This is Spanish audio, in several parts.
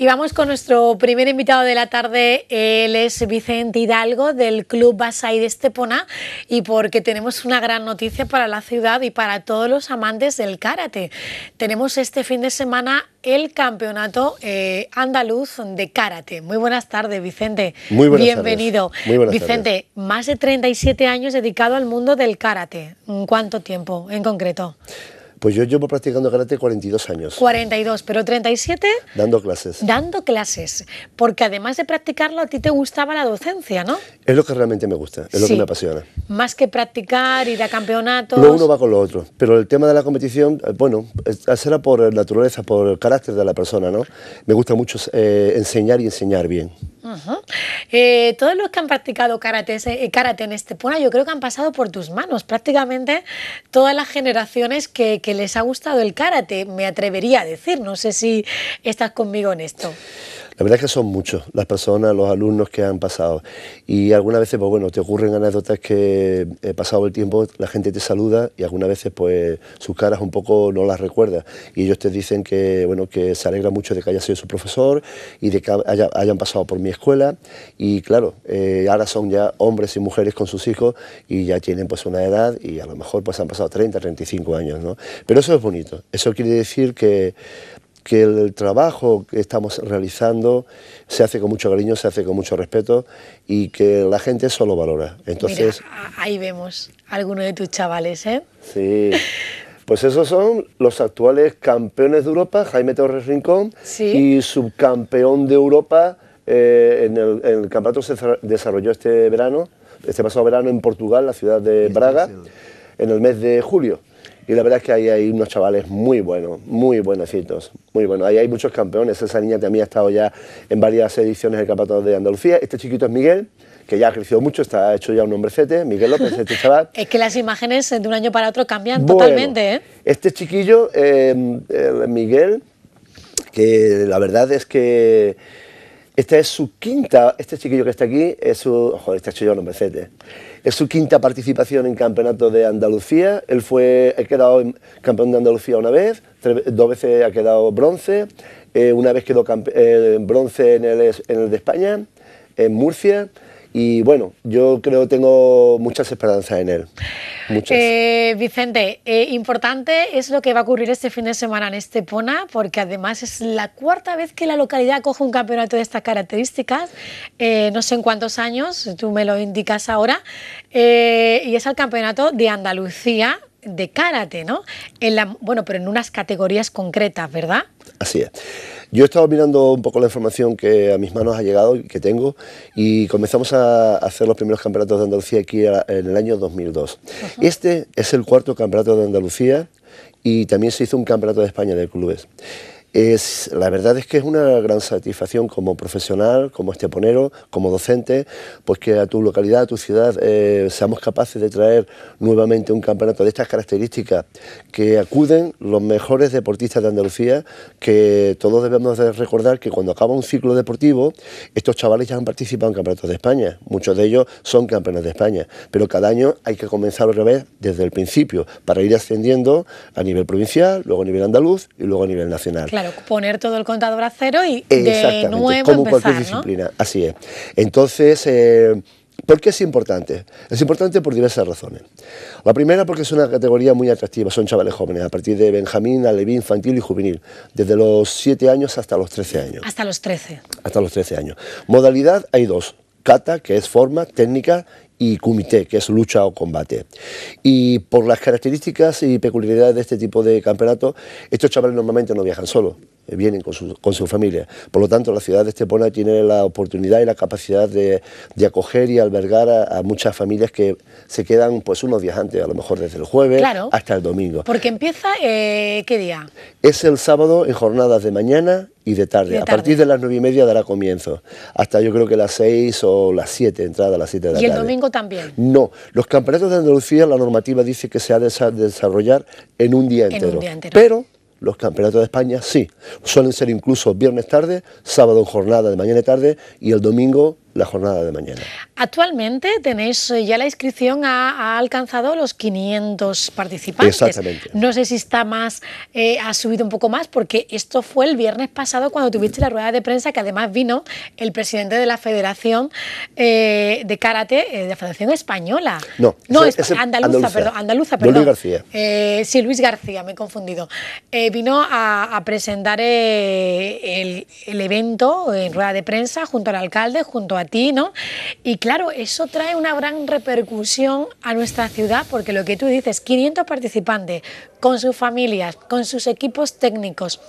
Y vamos con nuestro primer invitado de la tarde. Él es Vicente Hidalgo del Club Basay de Estepona y porque tenemos una gran noticia para la ciudad y para todos los amantes del karate. Tenemos este fin de semana el campeonato eh, andaluz de karate. Muy buenas tardes, Vicente. Muy buenas Bienvenido. Vicente, más de 37 años dedicado al mundo del karate. ¿Cuánto tiempo en concreto? Pues yo llevo practicando karate 42 años. 42, pero 37... Dando clases. Dando clases, porque además de practicarlo, a ti te gustaba la docencia, ¿no? Es lo que realmente me gusta, es lo que me apasiona. Más que practicar, ir a campeonatos... ...lo uno va con lo otro, pero el tema de la competición, eh, bueno, será por eh, naturaleza, por el carácter de la persona, ¿no? Me gusta mucho eh, enseñar y enseñar bien. todos los que han practicado karate, karate en este pueblo, yo creo que han pasado por tus manos, prácticamente todas las generaciones que que les ha gustado el karate, me atrevería a decir. No sé si estás conmigo en esto. La verdad es que son muchos las personas, los alumnos que han pasado. Y algunas veces, pues bueno, te ocurren anécdotas que he eh, pasado el tiempo la gente te saluda y algunas veces pues sus caras un poco no las recuerda. Y ellos te dicen que, bueno, que se alegra mucho de que haya sido su profesor y de que hayan pasado por mi escuela. Y claro, eh, ahora son ya hombres y mujeres con sus hijos y ya tienen pues una edad y a lo mejor pues han pasado 30, 35 años, ¿no? Pero eso es bonito. Eso quiere decir que que el trabajo que estamos realizando se hace con mucho cariño, se hace con mucho respeto y que la gente solo valora. Entonces, ahí vemos algunos de tus chavales, ¿eh? Sí. Pues esos son los actuales campeones de Europa, Jaime Torres Rincón, y subcampeón de Europa eh, en, el, en, el, campeonato se desarrolló este verano, este pasado verano en Portugal, la ciudad de Braga, en el mes de julio. Y la verdad es que ahí hay unos chavales muy buenos, muy buenecitos, muy buenos. Ahí hay muchos campeones. Esa niña también ha estado ya en varias ediciones del Campeonato de Andalucía. Este chiquito es Miguel, que ya ha crecido mucho, está hecho ya un hombrecete, Miguel López, este chaval. es que las imágenes de un año para otro cambian totalmente, ¿eh? Este chiquillo, eh, Miguel, que la verdad es que esta es su quinta, este chiquillo que está aquí, es su, joder, este Es su quinta participación en campeonato de Andalucía. Él fue, ha quedado campeón de Andalucía una vez, dos veces ha quedado bronce, eh, una vez quedó eh, bronce en el, en el de España, en Murcia. Y bueno, yo creo que tengo muchas esperanzas en él. Eh, Vicente, eh, importante es lo que va a ocurrir este fin de semana en Estepona, porque además es la cuarta vez que la localidad coge un campeonato de estas características, eh, no sé en cuántos años, tú me lo indicas ahora, y es el campeonato de Andalucía de karate, ¿no? En la, bueno, pero en unas categorías concretas, ¿verdad? Así es. Yo he estado mirando un poco la información que a mis manos ha llegado, y que tengo, y comenzamos a hacer los primeros campeonatos de Andalucía aquí en el año 2002. Este es el cuarto campeonato de Andalucía y también se hizo un campeonato de España de clubes la verdad es que es una gran satisfacción como profesional, como esteponero, como docente, pues que a tu localidad, a tu ciudad, eh, seamos capaces de traer nuevamente un campeonato de estas características, que acuden los mejores deportistas de Andalucía, que todos debemos recordar que cuando acaba un ciclo deportivo, estos chavales ya han participado en campeonatos de España, muchos de ellos son campeones de España, pero cada año hay que comenzar al revés... desde el principio, para ir ascendiendo a nivel provincial, luego a nivel andaluz y luego a nivel nacional. Claro, poner todo el contador a cero y de nuevo como empezar, cualquier disciplina, así es. Entonces, eh, ¿por qué es importante? Es importante por diversas razones. La primera porque es una categoría muy atractiva, son chavales jóvenes, a partir de Benjamín, Aleví, infantil y juvenil, desde los 7 años hasta los 13 años. Hasta los 13. Hasta los 13 años. Modalidad hay dos, cata, que es forma, técnica y kumite, que es lucha o combate. Y por las características y peculiaridades de este tipo de campeonato, estos chavales normalmente no viajan solos. Eh, vienen con su, con su familia. Por lo tanto, la ciudad de Estepona tiene la oportunidad y la capacidad de, acoger y albergar a, muchas familias que se quedan pues unos días antes, a lo mejor desde el jueves hasta el domingo. Porque empieza, eh, ¿qué día? Es el sábado en jornadas de mañana y de tarde. A partir de las nueve y media dará comienzo. Hasta yo creo que las seis o las siete, entrada a las siete de la tarde. ¿Y el domingo también? No. Los campeonatos de Andalucía, la normativa dice que se ha de desarrollar en un día, Un día entero. Pero los campeonatos de España sí. Suelen ser incluso viernes tarde, sábado jornada de mañana y tarde y el domingo la jornada de mañana. Actualmente tenéis eh, ya la inscripción ha, alcanzado los 500 participantes. Exactamente. No sé si está más, eh, ha subido un poco más, porque esto fue el viernes pasado cuando tuviste la rueda de prensa, que además vino el presidente de la Federación eh, de Karate, de la Federación Española. No, es, andaluza, perdón, Luis García. sí, Luis García, me he confundido. vino a, presentar el, evento en rueda de prensa junto al alcalde, junto a y claro, eso trae una gran repercusión a nuestra ciudad, porque lo que tú dices, 500 participantes, con sus familias, con sus equipos técnicos,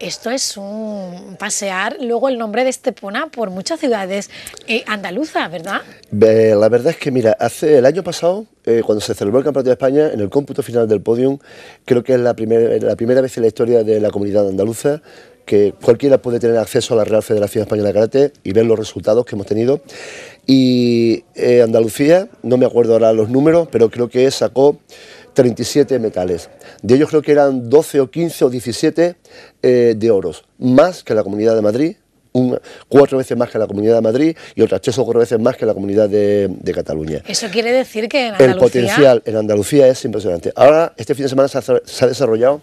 esto es un pasear luego el nombre de Estepona por muchas ciudades eh, andaluza andaluzas, ¿verdad? la verdad es que, mira, hace el año pasado, eh, cuando se celebró el Campeonato de España, en el cómputo final del podium, creo que es la, primera la primera vez en la historia de la comunidad andaluza que cualquiera puede tener acceso a la Real Federación Española de Karate y ver los resultados que hemos tenido. Y eh, Andalucía, no me acuerdo ahora los números, pero creo que sacó 37 metales. De ellos creo que eran 12 o 15 o 17 eh, de oros, más que la Comunidad de Madrid, un cuatro veces más que la Comunidad de Madrid y otras tres o cuatro veces más que la Comunidad de, Cataluña. Eso quiere decir que El potencial en Andalucía es impresionante. Ahora, este fin de semana se ha desarrollado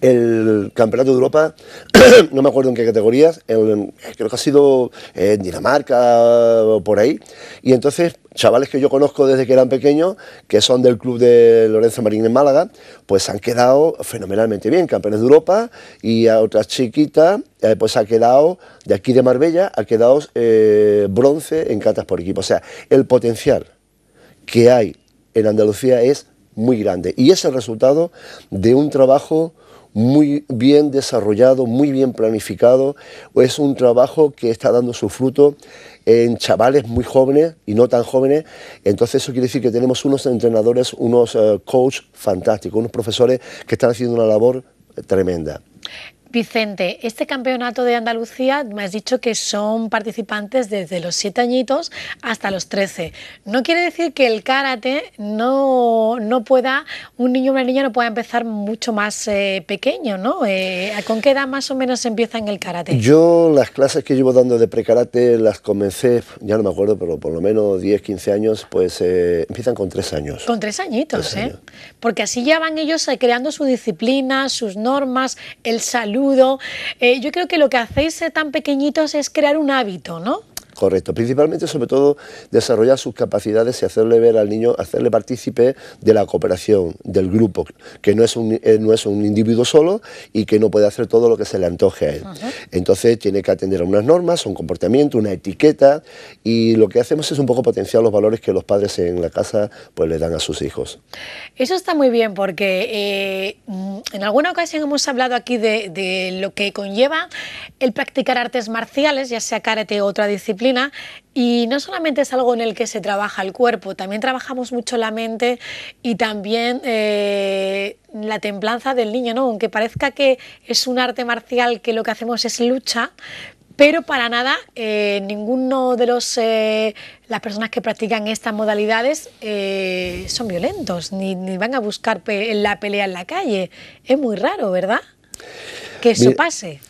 el Campeonato de Europa, no me acuerdo en qué categorías, creo que ha sido en eh, Dinamarca o por ahí. Y entonces, chavales que yo conozco desde que eran pequeños, que son del club de Lorenzo Marín en Málaga, pues han quedado fenomenalmente bien, campeones de Europa, y a otras chiquitas... Eh, pues ha quedado, de aquí de Marbella, ha quedado eh, bronce en catas por equipo. O sea, el potencial que hay en Andalucía es muy grande. Y es el resultado de un trabajo muy bien desarrollado, muy bien planificado. Es un trabajo que está dando su fruto en chavales muy jóvenes y no tan jóvenes. Entonces eso quiere decir que tenemos unos entrenadores, unos eh, coach coaches fantásticos, unos profesores que están haciendo una labor tremenda. Vicente, este campeonato de Andalucía me has dicho que son participantes desde los 7 añitos hasta los 13. No quiere decir que el karate no, no pueda, un niño o una niña no pueda empezar mucho más eh, pequeño, ¿no? Eh, ¿Con qué edad más o menos empieza en el karate? Yo las clases que llevo dando de prekarate las comencé, ya no me acuerdo, pero por lo menos 10, 15 años, pues eh, empiezan con 3 años. Con 3 añitos, ¿eh? Porque así ya van ellos creando su disciplina, sus normas, el salud eh, yo creo que lo que hacéis tan pequeñitos es crear un hábito, ¿no? Correcto, principalmente sobre todo desarrollar sus capacidades y hacerle ver al niño, hacerle partícipe de la cooperación, del grupo, que no es un, eh, no es un individuo solo y que no puede hacer todo lo que se le antoje a él. Entonces tiene que atender a unas normas, a un comportamiento, una etiqueta y lo que hacemos es un poco potenciar los valores que los padres en la casa pues le dan a sus hijos. Eso está muy bien porque eh, mm, en alguna ocasión hemos hablado aquí de, lo que conlleva el practicar artes marciales, ya sea karate o otra disciplina y no solamente es algo en el que se trabaja el cuerpo, también trabajamos mucho la mente y también eh, la templanza del niño, ¿no? Aunque parezca que es un arte marcial que lo que hacemos es lucha, pero para nada eh, ninguno de los eh, las personas que practican estas modalidades son violentos ni, van a buscar la pelea en la calle es muy raro verdad que eso pase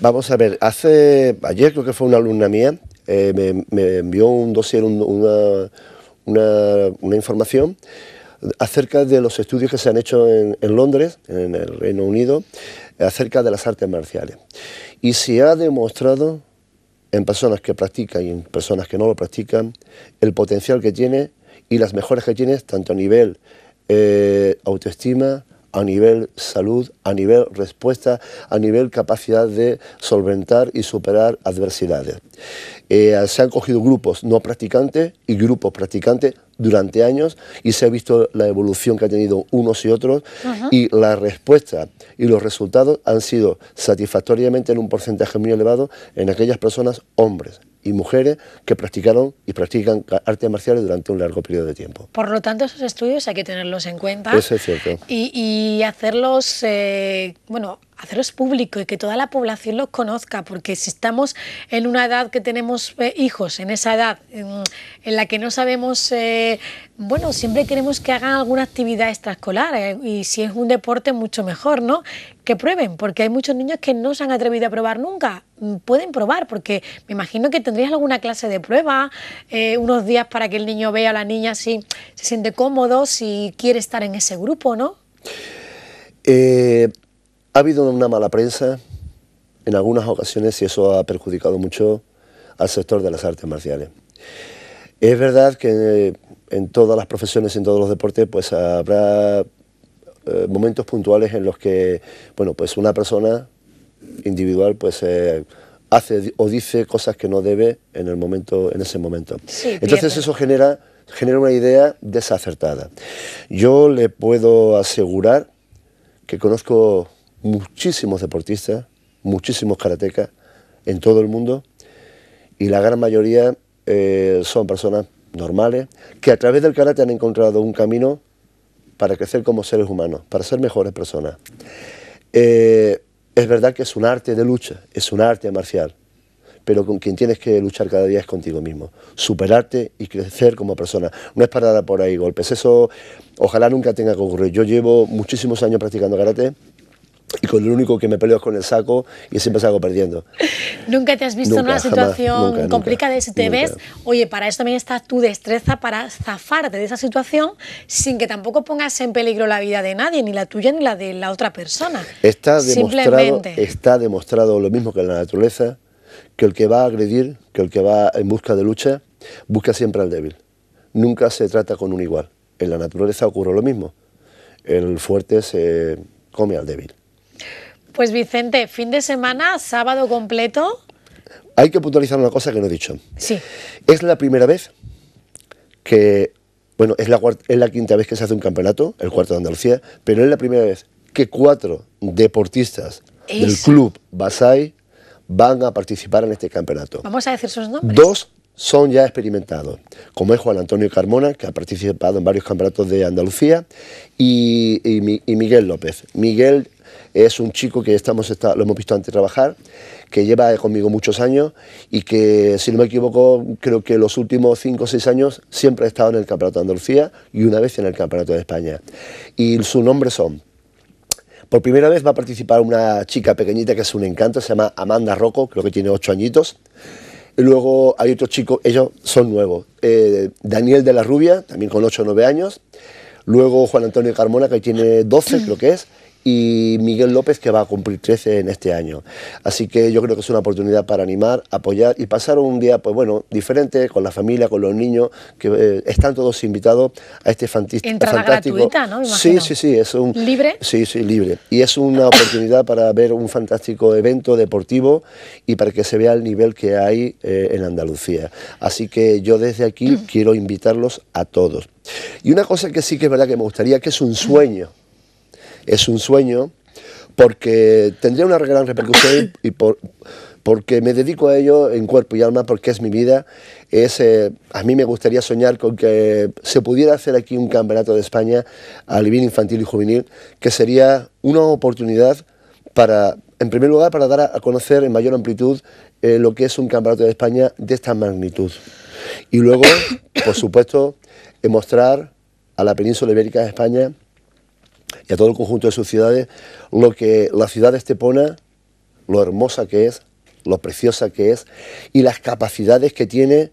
vamos a ver hace ayer creo que fue una alumna mía eh, me, envió un dossier, una, información acerca de los estudios que se han hecho en, Londres, en el Reino Unido, acerca de las artes marciales. Y se ha demostrado en personas que practican y en personas que no lo practican el potencial que tiene y las mejores que tiene tanto a nivel eh, autoestima, a nivel salud, a nivel respuesta, a nivel capacidad de solventar y superar adversidades. Eh, se han cogido grupos no practicantes y grupos practicantes durante años y se ha visto la evolución que han tenido unos y otros y la respuesta y los resultados han sido satisfactoriamente en un porcentaje muy elevado en aquellas personas hombres, y mujeres que practicaron y practican artes marciales durante un largo periodo de tiempo. Por lo tanto, esos estudios hay que tenerlos en cuenta. Y, hacerlos, eh, bueno, hacerlos públicos y que toda la población los conozca, porque si estamos en una edad que tenemos eh, hijos, en esa edad en, la que no sabemos, eh, bueno, siempre queremos que hagan alguna actividad extraescolar eh, y si es un deporte mucho mejor, ¿no? Que prueben, porque hay muchos niños que no se han atrevido a probar nunca. Mm, pueden probar, porque me imagino que tendrías alguna clase de prueba, unos días para que el niño vea a la niña si se siente cómodo, si quiere estar en ese grupo, ¿no? Ha habido una mala prensa en algunas ocasiones y eso ha perjudicado mucho al sector de las artes marciales. Es verdad que eh, en todas las profesiones, en todos los deportes, pues habrá eh, momentos puntuales en los que, bueno, pues una persona individual, pues eh, hace o dice cosas que no debe en el momento, en ese momento. Entonces eso genera, genera una idea desacertada. Yo le puedo asegurar que conozco muchísimos deportistas, muchísimos karatecas en todo el mundo y la gran mayoría eh, son personas normales que a través del karate han encontrado un camino para crecer como seres humanos, para ser mejores personas. Eh, es verdad que es un arte de lucha, es un arte marcial, pero con quien tienes que luchar cada día es contigo mismo, superarte y crecer como persona. No es parada por ahí golpes, eso ojalá nunca tenga que ocurrir. Yo llevo muchísimos años practicando karate y con el único que me peleo es con el saco y siempre salgo perdiendo. ¿Nunca te has visto en una situación complicada si te ves, oye, para eso también está tu destreza para zafarte de esa situación sin que tampoco pongas en peligro la vida de nadie, ni la tuya ni la de la otra persona? Está demostrado, está demostrado lo mismo que en la naturaleza, que el que va a agredir, que el que va en busca de lucha, busca siempre al débil. Nunca se trata con un igual. En la naturaleza ocurre lo mismo. El fuerte se come al débil. Pues Vicente, fin de semana, sábado completo. Hay que puntualizar una cosa que no he dicho. Sí. Es la primera vez que, bueno, es la, es la quinta vez que se hace un campeonato, el cuarto de Andalucía, pero es la primera vez que cuatro deportistas del club Basay van a participar en este campeonato. Vamos a decir sus nombres. Dos son ya experimentados, como es Juan Antonio Carmona, que ha participado en varios campeonatos de Andalucía, y, y Miguel López. Miguel es un chico que estamos, lo hemos visto antes trabajar, que lleva eh, conmigo muchos años y que, si no me equivoco, creo que los últimos 5 o 6 años siempre ha estado en el Campeonato de Andalucía y una vez en el Campeonato de España. Y sus nombres son por primera vez va a participar una chica pequeñita que es un encanto, se llama Amanda Rocco, creo que tiene ocho añitos. Y luego hay otro chico, ellos son nuevos. Eh, Daniel de la Rubia, también con 8 o 9 años. Luego Juan Antonio Carmona, que tiene 12, creo que es y Miguel López, que va a cumplir 13 en este año. Así que yo creo que es una oportunidad para animar, apoyar y pasar un día, pues bueno, diferente con la familia, con los niños, que eh, están todos invitados a este fantástico... Entrada gratuita, ¿no? sí, sí, sí. Es un, ¿Libre? Sí, sí, libre. Y es una oportunidad para ver un fantástico evento deportivo y para que se vea el nivel que hay eh, en Andalucía. Así que yo desde aquí quiero invitarlos a todos. Y una cosa que sí que es verdad que me gustaría, que es un sueño es un sueño, porque tendría una gran repercusión y porque me dedico a ello en cuerpo y alma, porque es mi vida. Eh, a mí me gustaría soñar con que se pudiera hacer aquí un campeonato de España al nivel infantil y juvenil, que sería una oportunidad para, en primer lugar, para dar a, conocer en mayor amplitud eh, lo que es un campeonato de España de esta magnitud. Y luego, por supuesto, mostrar a la península ibérica de España y a todo el conjunto de sus ciudades lo que la ciudad de Estepona, lo hermosa que es, lo preciosa que es y las capacidades que tiene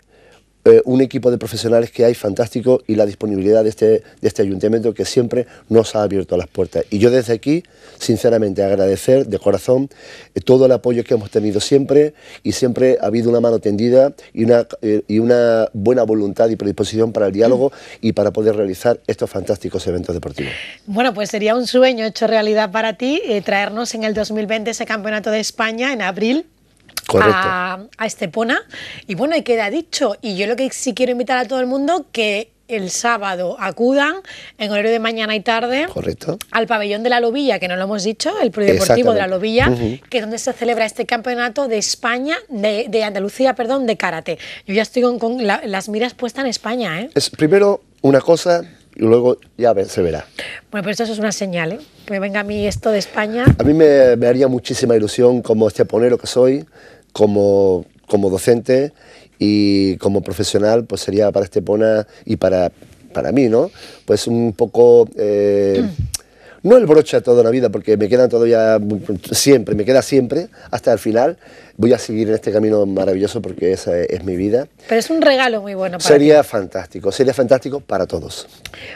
eh, un equipo de profesionales que hay fantástico y la disponibilidad este, de este, ayuntamiento que siempre nos ha abierto las puertas. Y yo desde aquí, sinceramente, agradecer de corazón eh, todo el apoyo que hemos tenido siempre y siempre ha habido una mano tendida y una, eh, y una buena voluntad y predisposición para el diálogo y para poder realizar estos fantásticos eventos deportivos. Bueno, pues sería un sueño hecho realidad para ti traernos en el 2020 ese Campeonato de España en abril a, Estepona. Y bueno, y queda dicho. Y yo lo que sí quiero invitar a todo el mundo que el sábado acudan en horario de mañana y tarde Correcto. al pabellón de la Lobilla, que no lo hemos dicho, el polideportivo de la Lobilla, que es donde se celebra este campeonato de España, de, Andalucía, perdón, de karate. Yo ya estoy con, las miras puestas en España. ¿eh? Es, primero, una cosa y luego ya se verá. Bueno, pues eso es una señal, ¿eh? Que venga a mí esto de España. A mí me, haría muchísima ilusión como esteponero que soy, como, como docente y como profesional, pues sería para Estepona y para, para mí, ¿no? Pues un poco... Eh, mm. no el broche toda la vida, porque me quedan todavía siempre, me queda siempre hasta el final, voy a seguir en este camino maravilloso porque esa es, mi vida. Pero es un regalo muy bueno para Sería fantástico, sería fantástico para todos.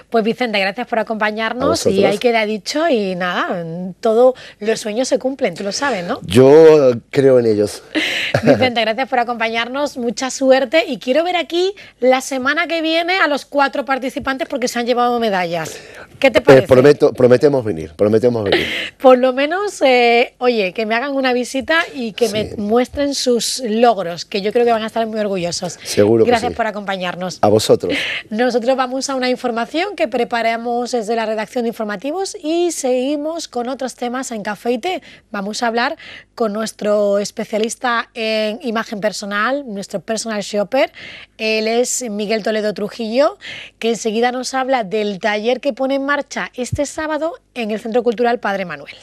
Pues Vicente, gracias por acompañarnos y ahí queda dicho y nada, todos los sueños se cumplen, tú lo sabes, ¿no? Yo creo en ellos. Vicente, gracias por acompañarnos, mucha suerte y quiero ver aquí la semana que viene a los cuatro participantes porque se han llevado medallas. ¿Qué te eh, parece? prometo, prometemos venir, prometemos venir. por lo menos, eh, oye, que me hagan una visita y que me muestren sus logros, que yo creo que van a estar muy orgullosos. Seguro. Gracias que sí. por acompañarnos. A vosotros. Nosotros vamos a una información que preparamos desde la redacción de informativos y seguimos con otros temas en Café y Té. Vamos a hablar con nuestro especialista en imagen personal, nuestro personal shopper. Él es Miguel Toledo Trujillo, que enseguida nos habla del taller que pone en marcha este sábado en el Centro Cultural Padre Manuel.